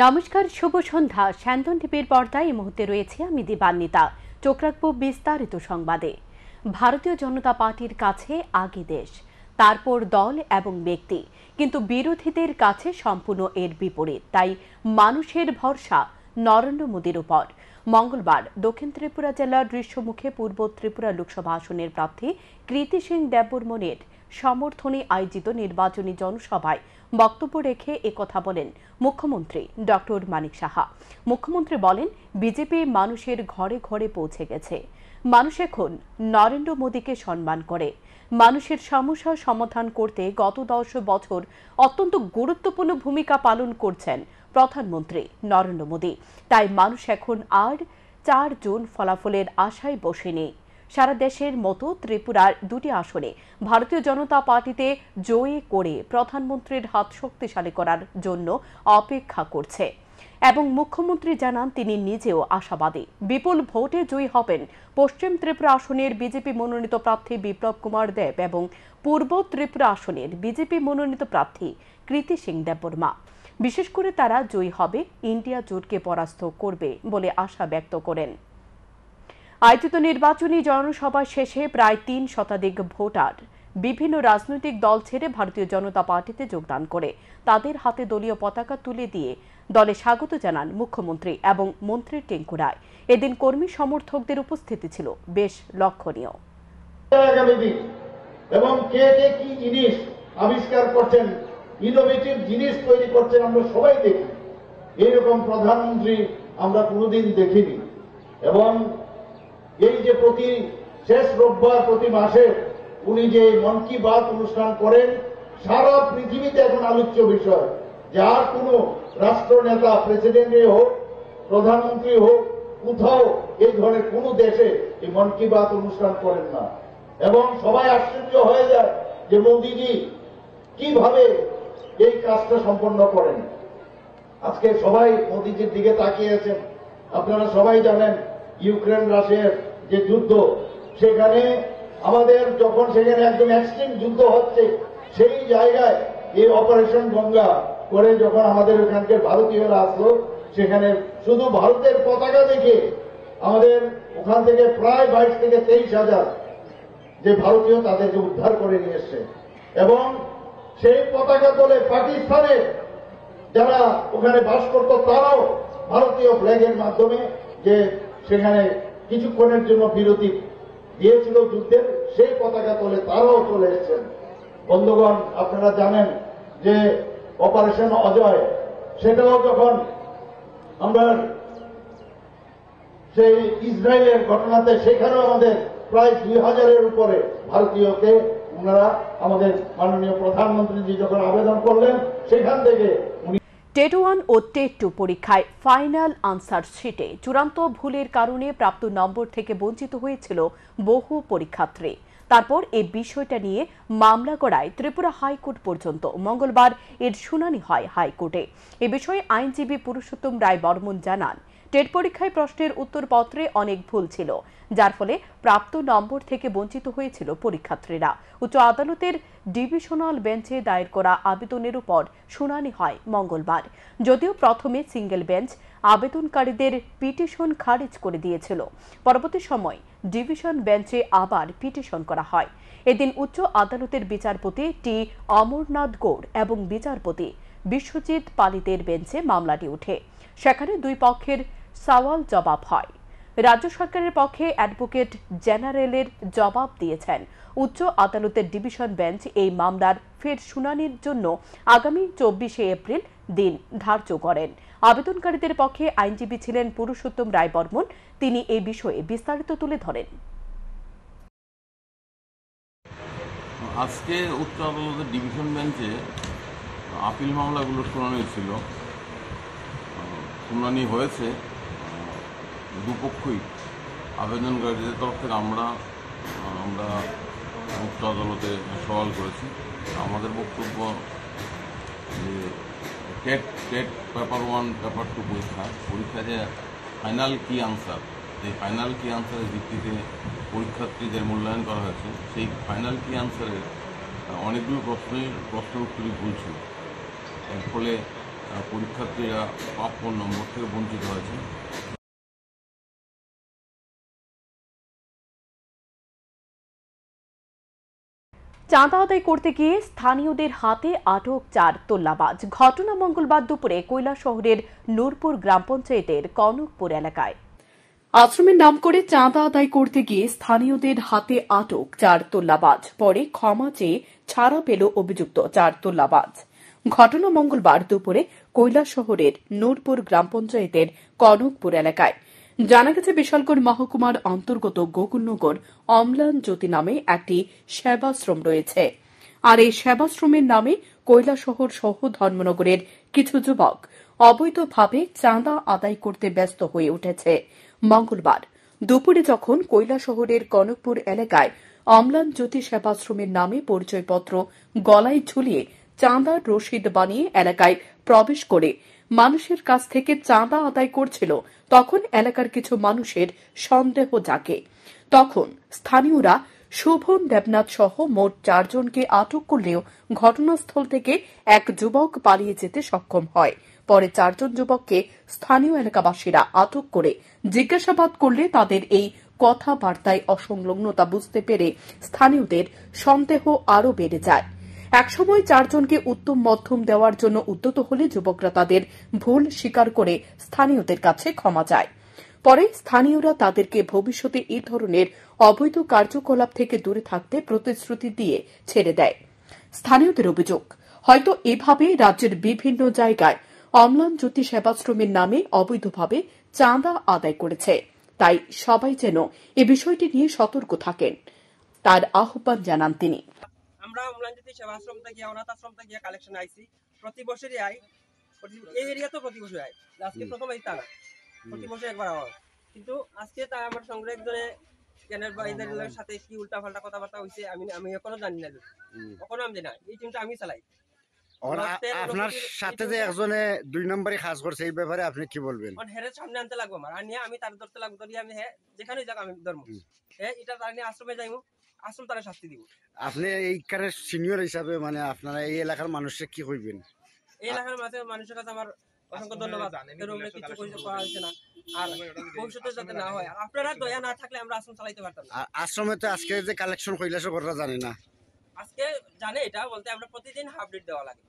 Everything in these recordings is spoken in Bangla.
নমস্কার শুভ সন্ধ্যা স্যান্দন টিভির পর্দায় এই মুহূর্তে রয়েছে আমি দিবান্নিতা চোখ রাখব বিস্তারিত সংবাদে ভারতীয় জনতা পার্টির কাছে আগে দেশ তারপর দল এবং ব্যক্তি কিন্তু বিরোধীদের কাছে সম্পূর্ণ এর বিপরীত তাই মানুষের ভরসা নরেন্দ্র মোদীর উপর মঙ্গলবার দক্ষিণ ত্রিপুরা জেলার দৃশ্যমুখে পূর্ব ত্রিপুরা লোকসভা আসনের প্রার্থী কৃতি সিং দেববর্মনের সমর্থনে আয়োজিত নির্বাচনী জনসভায় বক্তব্য রেখে কথা বলেন মুখ্যমন্ত্রী ডক্টর মানিক সাহা মুখ্যমন্ত্রী বলেন বিজেপি মানুষের ঘরে ঘরে পৌঁছে গেছে মানুষ এখন নরেন্দ্র মোদীকে সম্মান করে মানুষের সমস্যা সমাধান করতে গত দশ বছর অত্যন্ত গুরুত্বপূর্ণ ভূমিকা পালন করছেন প্রধানমন্ত্রী নরেন্দ্র মোদী তাই মানুষ এখন আর চার জুন ফলাফলের আশায় বসেনি সারা দেশের মতো ত্রিপুরার দুটি আসনে ভারতীয় জনতা পার্টিতে জয়ী করে প্রধানমন্ত্রীর হাত শক্তিশালী করার জন্য অপেক্ষা করছে এবং মুখ্যমন্ত্রী জানান তিনি নিজেও আশাবাদী বিপুল ভোটে জয়ী হবেন পশ্চিম ত্রিপুরা আসনের বিজেপি মনোনীত প্রার্থী বিপ্লব কুমার দেব এবং পূর্ব ত্রিপুরা আসনের বিজেপি মনোনীত প্রার্থী কৃতি সিং দেববর্মা বিশেষ করে তারা জয়ী হবে ইন্ডিয়া জোটকে পরাস্ত করবে বলে আশা ব্যক্ত করেন আয়োজিত নির্বাচনী জনসভা শেষে প্রায় তিন শতাধিক ভোটার বিভিন্ন রাজনৈতিক দল ছেড়ে ভারতীয় জনতা পার্টিতে যোগদান করে তাদের হাতে দলীয় পতাকা তুলে দিয়ে দলে স্বাগত জানান মুখ্যমন্ত্রী এবং মন্ত্রী টেঙ্কু রায় এদিন কর্মী সমর্থকদের উপস্থিতি ছিল বেশ লক্ষণীয় এবং কে কে কি জিনিস আবিষ্কার করছেন ইনোভেটিভ জিনিস তৈরি করছেন আমরা সবাই দেখি এইরকম প্রধানমন্ত্রী আমরা কোনোদিন দেখিনি এবং এই যে প্রতি শেষ রোববার প্রতি মাসে উনি যে মন কি বাত অনুষ্ঠান করেন সারা পৃথিবীতে এখন আলোচ্য বিষয় যার রাষ্ট্র নেতা প্রেসিডেন্ট হোক প্রধানমন্ত্রী হোক কোথাও এই ধরনের কোন দেশে এই মন কি বাত অনুষ্ঠান করেন না এবং সবাই আশ্চর্য হয়ে যায় যে মোদীজি কিভাবে এই কাজটা সম্পন্ন করেন আজকে সবাই মোদীজির দিকে তাকিয়ে আছেন আপনারা সবাই জানেন ইউক্রেন রাশিয়ার যে যুদ্ধ সেখানে আমাদের যখন সেখানে একদম এক্সট্রিম যুদ্ধ হচ্ছে সেই জায়গায় এই অপারেশন গঙ্গা করে যখন আমাদের ওখানকে ভারতীয়রা আসলো সেখানে শুধু ভারতের পতাকা দেখে আমাদের ওখান থেকে প্রায় বাইশ থেকে তেইশ হাজার যে ভারতীয় তাদেরকে উদ্ধার করে নিয়ে এসছে এবং সেই পতাকা তোলে পাকিস্তানের যারা ওখানে বাস করত তারাও ভারতীয় ফ্ল্যাগের মাধ্যমে যে সেখানে কিছুক্ষণের জন্য বিরতি দিয়েছিল যুদ্ধের সেই পতাকা তোলে তারাও চলে এসছেন বন্ধুগণ আপনারা জানেন যে অপারেশন অজয় সেটাও যখন আমরা সেই ইসরায়েলের ঘটনাতে সেখানেও আমাদের প্রায় দুই হাজারের উপরে ভারতীয়কে ওনারা আমাদের মাননীয় প্রধানমন্ত্রীজি যখন আবেদন করলেন সেখান থেকে উনি টেট ওয়ান ও টেট টু পরীক্ষায় ফাইনাল আনসার শিটে চূড়ান্ত ভুলের কারণে প্রাপ্ত নম্বর থেকে বঞ্চিত হয়েছিল বহু পরীক্ষার্থী তারপর এ বিষয়টা নিয়ে মামলা করায় ত্রিপুরা হাইকোর্ট পর্যন্ত মঙ্গলবার এর শুনানি হয় হাইকোর্টে এ বিষয়ে আইনজীবী পুরুষোত্তম রায় বর্মন জানান টেট পরীক্ষায় প্রশ্নের উত্তরপত্রে অনেক ভুল ছিল যার ফলে প্রাপ্ত নম্বর থেকে বঞ্চিত হয়েছিল পরীক্ষার্থীরা উচ্চ আদালতের ডিভিশনাল বেঞ্চে দায়ের করা আবেদনের উপর শুনানি হয় মঙ্গলবার যদিও প্রথমে সিঙ্গেল বেঞ্চ আবেদনকারীদের পিটিশন খারিজ করে দিয়েছিল পরবর্তী সময় ডিভিশন বেঞ্চে আবার পিটিশন করা হয় এদিন উচ্চ আদালতের বিচারপতি টি অমরনাথ গৌড় এবং বিচারপতি বিশ্বজিৎ পালিতের বেঞ্চে মামলাটি উঠে সেখানে দুই পক্ষের সওয়াল জবাব হয় রাজ্য সরকারের পক্ষে অ্যাডভোকেট জেনারেলের জবাব দিয়েছেন উচ্চ আদালতের ডিভিশন বেঞ্চ এই মামলার ফের শুনানির জন্য আগামী চব্বিশে এপ্রিল দিন ধার্য করেন আবেদনকারীদের পক্ষে আইনজীবী ছিলেন পুরুষোত্তম রায় বর্মন তিনি এ বিষয়ে বিস্তারিত তুলে ধরেন আজকে উচ্চ আদালতের ডিভিশন বেঞ্চে আপিল মামলাগুলোর শুনানি ছিল শুনানি হয়েছে দুপক্ষই আবেদনকারীদের তরফ থেকে আমরা আমরা মুক্ত আদালতে সওয়াল করেছি আমাদের বক্তব্য যে TET TET paper one paper two পরীক্ষা পরীক্ষা যে ফাইনাল কি আনসার সেই ফাইনাল কি আনসারের ভিত্তিতে পরীক্ষার্থীদের মূল্যায়ন করা হয়েছে সেই ফাইনাল কি আনসারের অনেকগুলো প্রশ্নের প্রশ্নের উত্তরই ভুল ছিল এর ফলে পরীক্ষার্থীরা প্রাপ্য নম্বর থেকে বঞ্চিত হয়েছে চাঁদা আদায় করতে গিয়ে স্থানীয়দের হাতে আটক চার তোল্লাবাজ ঘটনা মঙ্গলবার দুপুরে কৈলা শহরের নূরপুর গ্রাম পঞ্চায়েতের কনকপুর এলাকায় আশ্রমের নাম করে চাঁদা আদায় করতে গিয়ে স্থানীয়দের হাতে আটক চার তোল্লাবাজ পরে ক্ষমা চেয়ে ছাড়া পেল অভিযুক্ত চার তোল্লাবাজ ঘটনা মঙ্গলবার দুপুরে কৈলা শহরের নূরপুর গ্রাম পঞ্চায়েতের কনকপুর এলাকায় জানা গেছে বিশালগর মহকুমার অন্তর্গত গোকুলনগর অম্লান জ্যোতি নামে একটি সেবাশ্রম রয়েছে আর এই সেবাশ্রমের নামে কৈলাসহর সহ ধর্মনগরের কিছু যুবক অবৈধভাবে চাঁদা আদায় করতে ব্যস্ত হয়ে উঠেছে মঙ্গলবার দুপুরে যখন শহরের কনকপুর এলাকায় অম্লান জ্যোতি সেবাশ্রমের নামে পরিচয়পত্র গলায় ঝুলিয়ে চাঁদার রশিদ বানিয়ে এলাকায় প্রবেশ করে মানুষের কাছ থেকে চাঁদা আদায় করছিল তখন এলাকার কিছু মানুষের সন্দেহ জাগে তখন স্থানীয়রা শোভন দেবনাথ সহ মোট চারজনকে আটক করলেও ঘটনাস্থল থেকে এক যুবক পালিয়ে যেতে সক্ষম হয় পরে চারজন যুবককে স্থানীয় এলাকাবাসীরা আটক করে জিজ্ঞাসাবাদ করলে তাদের এই কথাবার্তায় অসংলগ্নতা বুঝতে পেরে স্থানীয়দের সন্দেহ আরও বেড়ে যায় একসময় চারজনকে উত্তম মধ্যম দেওয়ার জন্য উদ্যত হলে যুবকরা তাদের ভুল স্বীকার করে স্থানীয়দের কাছে ক্ষমা চায় পরে স্থানীয়রা তাদেরকে ভবিষ্যতে এ ধরনের অবৈধ কার্যকলাপ থেকে দূরে থাকতে প্রতিশ্রুতি দিয়ে ছেড়ে দেয় স্থানীয়দের অভিযোগ হয়তো এভাবে রাজ্যের বিভিন্ন জায়গায় অম্লান জ্যোতি সেবাশ্রমের নামে অবৈধভাবে চাঁদা আদায় করেছে তাই সবাই যেন এ বিষয়টি নিয়ে সতর্ক থাকেন তার আহ্বান জানান তিনি আমরা উমলাঞ্জিতি সেবা আশ্রম থেকে অনাথ আশ্রম থেকে কালেকশন আইছি প্রতি বছরই আই এই এরিয়া তো প্রতি বছর আই আজকে প্রথম এই তারা প্রতি বছর একবার হয় কিন্তু আজকে তারা আমার সঙ্গে একজনে কেনের বাইদারিলের সাথে কি উল্টা পাল্টা কথাবার্তা হইছে আমি আমি এখনো জানি না এখনো আমি না এই টিমটা আমি চালাই আপনার সাথে যে একজনে দুই নম্বরে কাজ করছে এই ব্যাপারে আপনি কি বলবেন হেরে সামনে আনতে লাগবো আমার আর নিয়ে আমি তার ধরতে লাগবো ধরি আমি হ্যাঁ যেখানে যাক আমি ধর্ম হ্যাঁ এটা তার নিয়ে আশ্রমে যাইমু আসল তারা শাস্তি দিব আপনি সিনিয়র হিসাবে মানে আপনারা এই এলাকার মানুষের কি এই এলাকার মানুষের কাছে আমার অসংখ্য ধন্যবাদ এরকম কিছু কইতে পাওয়া হয়েছে না আপনারা দয়া না থাকলে আমরা আশ্রম চালাইতে পারতাম না আশ্রমে তো আজকে যে কালেকশন কইলাছো জানে না আজকে জানে এটা বলতে আমরা প্রতিদিন হাফ দেওয়া লাগে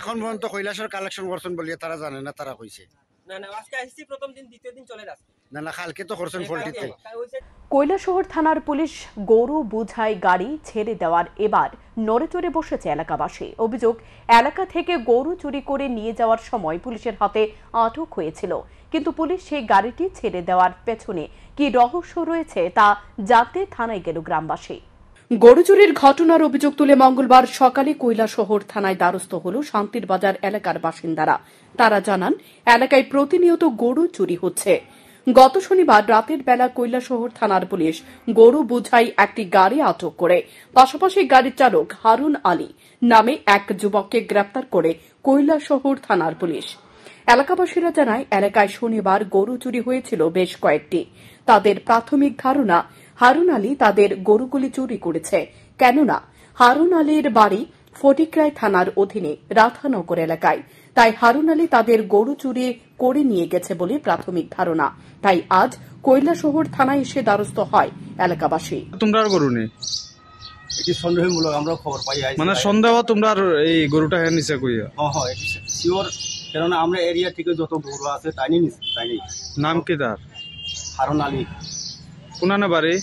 এখন পর্যন্ত কৈলাসের কালেকশন করছেন বলিয়ে তারা জানে না তারা কইছে না না আজকে আসছি প্রথম দিন দ্বিতীয় দিন চলে যাচ্ছে না শহর থানার পুলিশ গরু বুঝাই গাড়ি ছেড়ে দেওয়ার এবার নড়েচড়ে বসেছে এলাকাবাসী অভিযোগ এলাকা থেকে গরু চুরি করে নিয়ে যাওয়ার সময় পুলিশের হাতে আটক হয়েছিল কিন্তু পুলিশ সেই গাড়িটি ছেড়ে দেওয়ার পেছনে কি রহস্য রয়েছে তা জানতে থানায় গেল গ্রামবাসী গরু চুরির ঘটনার অভিযোগ তুলে মঙ্গলবার সকালে শহর থানায় দ্বারস্থ হল শান্তির বাজার এলাকার বাসিন্দারা তারা জানান এলাকায় প্রতিনিয়ত গরু চুরি হচ্ছে গত শনিবার রাতের বেলা কৈলাসহর থানার পুলিশ গরু বুঝাই একটি গাড়ি আটক করে পাশাপাশি গাড়ির চালক হারুন আলী নামে এক যুবককে গ্রেপ্তার করে কৈলাসহর থানার পুলিশ এলাকাবাসীরা জানায় এলাকায় শনিবার গরু চুরি হয়েছিল বেশ কয়েকটি তাদের প্রাথমিক ধারণা হারুন আলী তাদের গরুগুলি চুরি করেছে কেননা হারুন আলীর বাড়ি ফটিক্রায় থানার অধীনে রাধানগর এলাকায় তাই হারুন আলী তাদের গরু চুরি করে নিয়ে গেছে বলে প্রাথমিক ধারণা তাই আজ কৈলাসহর থানায় এসে দ্বারস্থ হয় এলাকাবাসী তোমরা গরু নেই মানে তোমরা গরুটা নিচে আমরা এরিয়া থেকে যত আছে তাই বাড়ি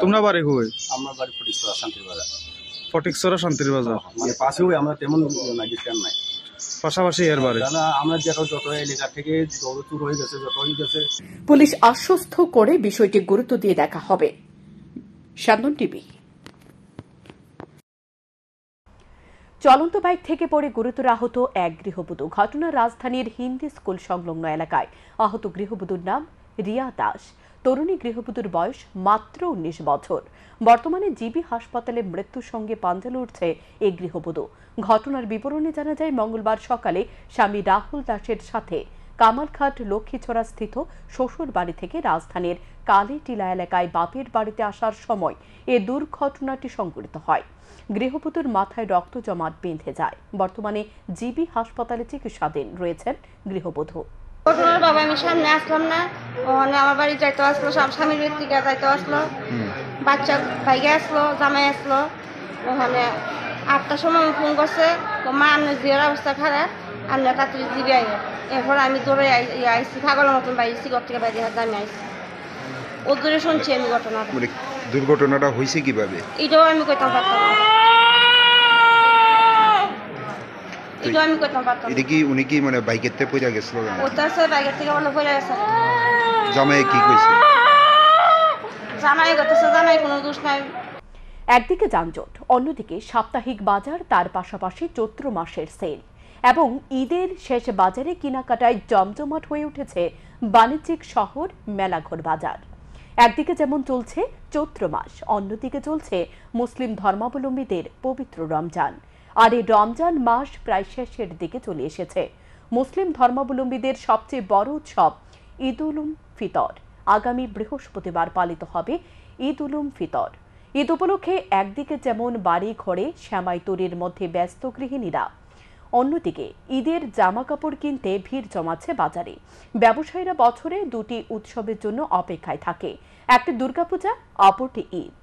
তোমরা বাড়ি বাড়ি শান্তির বাজার শান্তির বাজার মানে পাশেও আমরা তেমন নাই পুলিশ আশ্বস্ত করে বিষয়টি গুরুত্ব দিয়ে দেখা হবে চলন্ত বাইক থেকে পড়ে গুরুতর আহত এক গৃহবধূ ঘটনা রাজধানীর হিন্দি স্কুল সংলগ্ন এলাকায় আহত গৃহবধূর নাম রিয়া দাস তরুণী গৃহবধূর বয়স মাত্র উনিশ বছর বর্তমানে জিবি হাসপাতালে মৃত্যুর সঙ্গে পাঞ্জাল উঠছে এই গৃহবধূ ঘটনার বিবরণে জানা যায় মঙ্গলবার সকালে স্বামী রাহুল দাসের সাথে কামারঘাট লক্ষ্মীছড়া স্থিত শ্বশুর বাড়ি থেকে রাজধানীর কালীটিলা এলাকায় বাপের বাড়িতে আসার সময় এ দুর্ঘটনাটি সংঘটিত হয় গৃহবধূর মাথায় রক্ত জমাট বেঁধে যায় বর্তমানে জিবি হাসপাতালে চিকিৎসাধীন রয়েছেন গৃহবধূ ঘটনার বাবা আমি সামনে আসলাম না ওখানে আমার বাড়ি যাইতে আসলো সব স্বামীর ব্যক্তিকে যাইতে আসলো বাচ্চা ভাইগে আসলো জামাই আসলো ওখানে আটটার সময় আমি ফোন করছে তো মা আমি জিয়ার অবস্থা খারাপ আমি তাড়াতাড়ি দিবে আই এরপর আমি দৌড়ে আইসি পাগলের মতন বাইসি ঘর থেকে বাইরে হাতে আমি আইসি ও দূরে শুনছি আমি ঘটনা মানে দুর্ঘটনাটা হয়েছে কিভাবে এটাও আমি কইতাম পারতাম উনি কি মানে গেছিল ওটা বাইকের থেকে অন্য গেছে জামাই কি কইছে জামাই জামাই কোনো দোষ নাই একদিকে যানজট অন্যদিকে সাপ্তাহিক বাজার তার পাশাপাশি চৈত্র মাসের সেল এবং ঈদের শেষ বাজারে কেনাকাটায় জমজমাট হয়ে উঠেছে বাণিজ্যিক শহর মেলাঘর বাজার একদিকে যেমন চলছে চৈত্র মাস অন্যদিকে চলছে মুসলিম ধর্মাবলম্বীদের পবিত্র রমজান আর এই রমজান মাস প্রায় শেষের দিকে চলে এসেছে মুসলিম ধর্মাবলম্বীদের সবচেয়ে বড় উৎসব ঈদ উলুম ফিতর আগামী বৃহস্পতিবার পালিত হবে ঈদ উলুম ফিতর ঈদ উপলক্ষে একদিকে যেমন বাড়ি ঘরে শ্যামাই তৈরির মধ্যে ব্যস্ত গৃহিণীরা অন্যদিকে ঈদের জামা কাপড় কিনতে ভিড় জমাচ্ছে বাজারে ব্যবসায়ীরা বছরে দুটি উৎসবের জন্য অপেক্ষায় থাকে একটি দুর্গাপূজা অপরটি ঈদ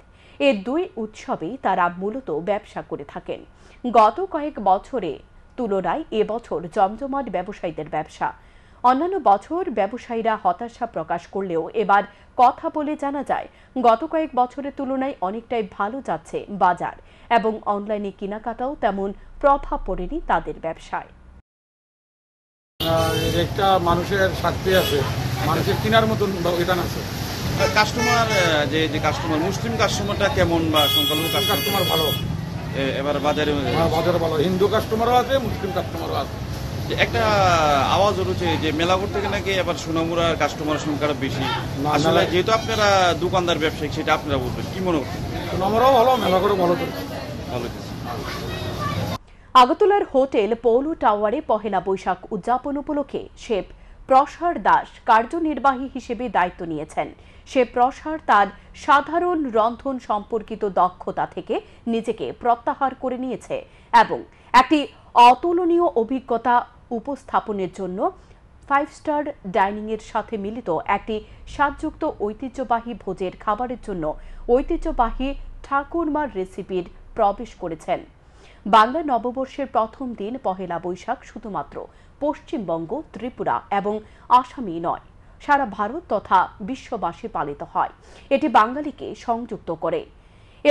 এ দুই উৎসবেই তারা মূলত ব্যবসা করে থাকেন গত কয়েক বছরে তুলনায় এবছর জমজমাট ব্যবসায়ীদের ব্যবসা অন্যান্য বছর ব্যবসায়ীরা হতাশা প্রকাশ করলেও এবার কথা বলে জানা যায় গত কয়েক বছরের তুলনায় অনেকটাই ভালো যাচ্ছে বাজার এবং অনলাইনে কেনাকাটাও তেমন প্রভাব পড়েনি তাদের ব্যবসায় একটা মানুষের স্বার্থে আছে মানুষের কেনার মতন আছে কাস্টমার যে যে কাস্টমার মুসলিম কাস্টমারটা কেমন বা সংখ্যালঘু কাস্টমার ভালো এবার হ্যাঁ, বাজারে ভালো হিন্দু কাস্টমারও আছে মুসলিম কাস্টমারও আছে একটা আওয়াজ উঠেছে যে নাকি এবার সোনামুড়ার কাস্টমার সংখ্যাটা বেশি আসলে যেহেতু আপনারা দোকানদার ব্যবসায়ী সেটা আপনারা বলবেন কি মনে করছেন সোনামুড়াও ভালো ভালো ভালো হোটেল পৌলু টাওয়ারে পহেলা বৈশাখ উদযাপন উপলক্ষে শেফ প্রসার দাস কার্যনির্বাহী হিসেবে দায়িত্ব নিয়েছেন সে প্রসার তার সাধারণ রন্ধন সম্পর্কিত দক্ষতা থেকে নিজেকে প্রত্যাহার করে নিয়েছে এবং একটি অতুলনীয় অভিজ্ঞতা উপস্থাপনের জন্য ফাইভ স্টার ডাইনিংয়ের সাথে মিলিত একটি স্বাদযুক্ত ঐতিহ্যবাহী ভোজের খাবারের জন্য ঐতিহ্যবাহী ঠাকুরমার রেসিপির প্রবেশ করেছেন বাংলা নববর্ষের প্রথম দিন পহেলা বৈশাখ শুধুমাত্র পশ্চিমবঙ্গ ত্রিপুরা এবং আসামেই নয় সারা ভারত তথা বিশ্ববাসী পালিত হয় এটি বাঙালিকে সংযুক্ত করে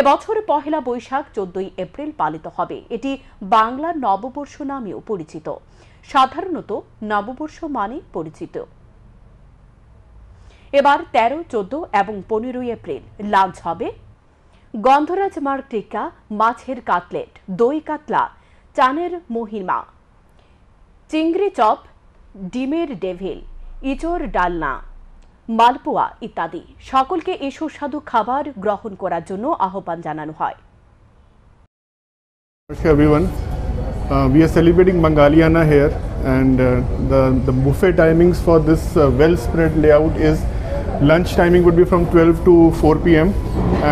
এবছর পহেলা বৈশাখ চোদ্দই এপ্রিল পালিত হবে এটি বাংলা নববর্ষ নামেও পরিচিত সাধারণত নববর্ষ মানে পরিচিত এবার তেরো চোদ্দ এবং পনেরোই এপ্রিল লাঞ্চ হবে গন্ধরাজ মার টিকা মাছের কাতলেট দই কাতলা চানের মহিমা চিংড়ি চপ ডিমের ডেভিল ইচোর ডালনা মালপোয়া ইত্যাদি সকলকে এই সুস্বাদু খাবার গ্রহণ করার জন্য আহ্বান জানানো হয় everyone. Uh, we are celebrating Mangaliana here and uh, the, the buffet timings for this uh, well spread layout is lunch timing would be from 12 to 4 pm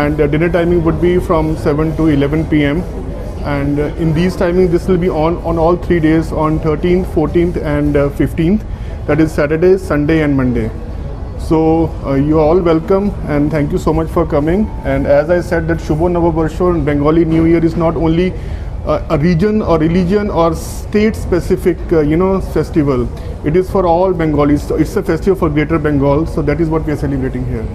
and uh, dinner timing would be from 7 to 11 pm and uh, in these timings this will be on on all three days on 13th 14th and uh, 15th that is Saturday, Sunday and Monday. So uh, you are all welcome and thank you so much for coming. And as I said that Shubho Navabarsho and Bengali New Year is not only uh, a region or religion or state specific uh, you know festival. It is for all Bengalis. So it's a festival for Greater Bengal. So that is what we are celebrating here.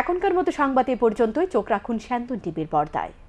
এখনকার মতো সংবাদ পর্যন্তই চোখ রাখুন শান্তন টিভির পর্দায়